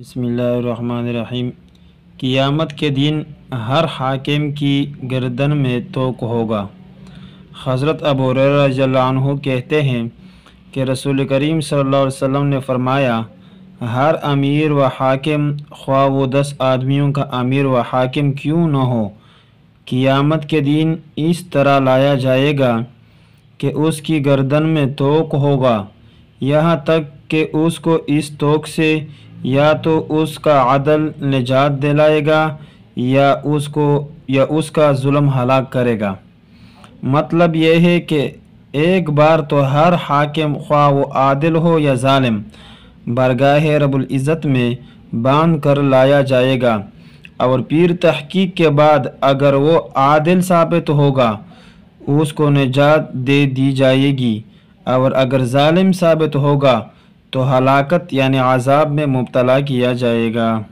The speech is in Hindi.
बसमीम क़ियामत के दिन हर हाकिम की गर्दन में तोक होगा हज़रत अबू रजू कहते हैं कि रसूल करीम सल्लल्लाहु अलैहि वसल्लम ने फ़रमाया हर अमीर व हाकिम ख्वा वो दस आदमियों का अमीर व हाकिम क्यों न हो क़ियामत के दिन इस तरह लाया जाएगा कि उसकी गर्दन में तोक होगा यहाँ तक कि उसको इस तोक से या तो उसका अदल निजात दिलाएगा या उसको या उसका जुल्म हलाक करेगा मतलब यह है कि एक बार तो हर हाकिम ख्वा वो आदिल हो या जालिम बरगाह रबुल्ज़त में बांध कर लाया जाएगा और पीर तहकीक के बाद अगर वो आदिल साबित होगा उसको निजात दे दी जाएगी और अगर ालिम साबित होगा तो हलाकत यानि आज़ाब में मुबतला किया जाएगा